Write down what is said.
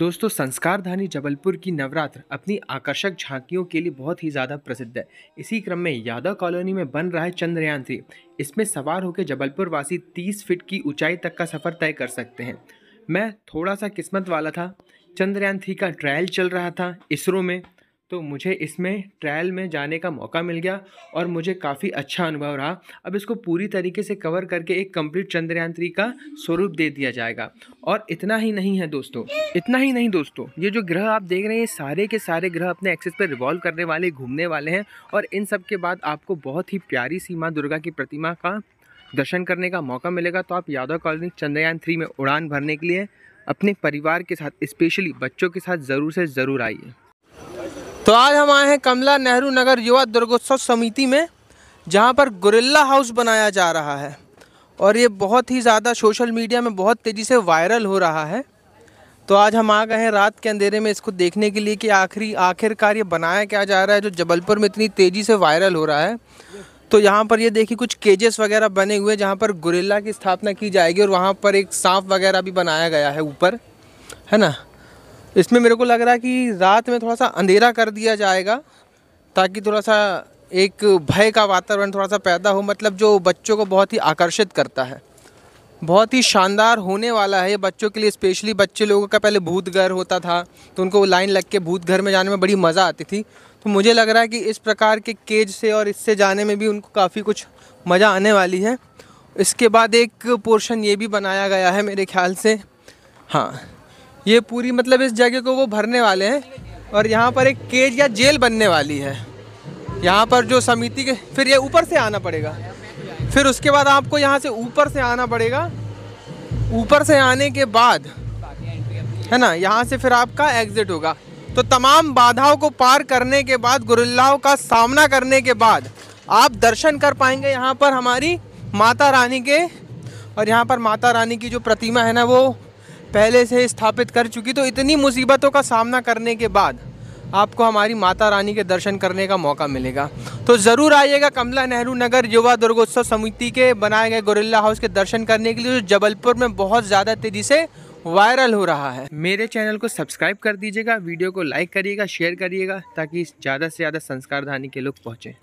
दोस्तों संस्कारधानी जबलपुर की नवरात्र अपनी आकर्षक झांकियों के लिए बहुत ही ज़्यादा प्रसिद्ध है इसी क्रम में यादव कॉलोनी में बन रहा है चंद्रयान थ्री इसमें सवार होकर जबलपुर वासी तीस फीट की ऊंचाई तक का सफ़र तय कर सकते हैं मैं थोड़ा सा किस्मत वाला था चंद्रयान थ्री का ट्रायल चल रहा था इसरो में तो मुझे इसमें ट्रायल में जाने का मौका मिल गया और मुझे काफ़ी अच्छा अनुभव रहा अब इसको पूरी तरीके से कवर करके एक कंप्लीट चंद्रयान थ्री का स्वरूप दे दिया जाएगा और इतना ही नहीं है दोस्तों इतना ही नहीं दोस्तों ये जो ग्रह आप देख रहे हैं सारे के सारे ग्रह अपने एक्सेस पर रिवॉल्व करने वाले घूमने वाले हैं और इन सब के बाद आपको बहुत ही प्यारी सी माँ दुर्गा की प्रतिमा का दर्शन करने का मौका मिलेगा तो आप यादव कॉलोनी चंद्रयान थ्री में उड़ान भरने के लिए अपने परिवार के साथ स्पेशली बच्चों के साथ ज़रूर से ज़रूर आइए तो आज हम आए हैं कमला नेहरू नगर युवा दुर्गोत्सव समिति में जहां पर गुरिल्ला हाउस बनाया जा रहा है और ये बहुत ही ज़्यादा सोशल मीडिया में बहुत तेज़ी से वायरल हो रहा है तो आज हम आ गए हैं रात के अंधेरे में इसको देखने के लिए कि आखिरी आखिरकार ये बनाया क्या जा रहा है जो जबलपुर में इतनी तेज़ी से वायरल हो रहा है तो यहाँ पर ये देखिए कुछ केजेस वगैरह बने हुए जहाँ पर गुरिल्ला की स्थापना की जाएगी और वहाँ पर एक सांप वगैरह भी बनाया गया है ऊपर है ना इसमें मेरे को लग रहा है कि रात में थोड़ा सा अंधेरा कर दिया जाएगा ताकि थोड़ा सा एक भय का वातावरण थोड़ा सा पैदा हो मतलब जो बच्चों को बहुत ही आकर्षित करता है बहुत ही शानदार होने वाला है बच्चों के लिए स्पेशली बच्चे लोगों का पहले भूत घर होता था तो उनको लाइन लग के भूत घर में जाने में बड़ी मज़ा आती थी तो मुझे लग रहा है कि इस प्रकार के केज से और इससे जाने में भी उनको काफ़ी कुछ मज़ा आने वाली है इसके बाद एक पोर्शन ये भी बनाया गया है मेरे ख्याल से हाँ ये पूरी मतलब इस जगह को वो भरने वाले हैं और यहाँ पर एक केज या जेल बनने वाली है यहाँ पर जो समिति के फिर ये ऊपर से आना पड़ेगा फिर उसके बाद आपको यहाँ से ऊपर से आना पड़ेगा ऊपर से आने के बाद है ना यहाँ से फिर आपका एग्ज़िट होगा तो तमाम बाधाओं को पार करने के बाद गुरिल्लाओं का सामना करने के बाद आप दर्शन कर पाएंगे यहाँ पर हमारी माता रानी के और यहाँ पर माता रानी की जो प्रतिमा है ना वो पहले से स्थापित कर चुकी तो इतनी मुसीबतों का सामना करने के बाद आपको हमारी माता रानी के दर्शन करने का मौका मिलेगा तो ज़रूर आइएगा कमला नेहरू नगर युवा दुर्गोत्सव समिति के बनाए गए गोरिल्ला हाउस के दर्शन करने के लिए जो जबलपुर में बहुत ज़्यादा तेज़ी से वायरल हो रहा है मेरे चैनल को सब्सक्राइब कर दीजिएगा वीडियो को लाइक करिएगा शेयर करिएगा ताकि ज़्यादा से ज़्यादा संस्कारधानी के लोग पहुँचें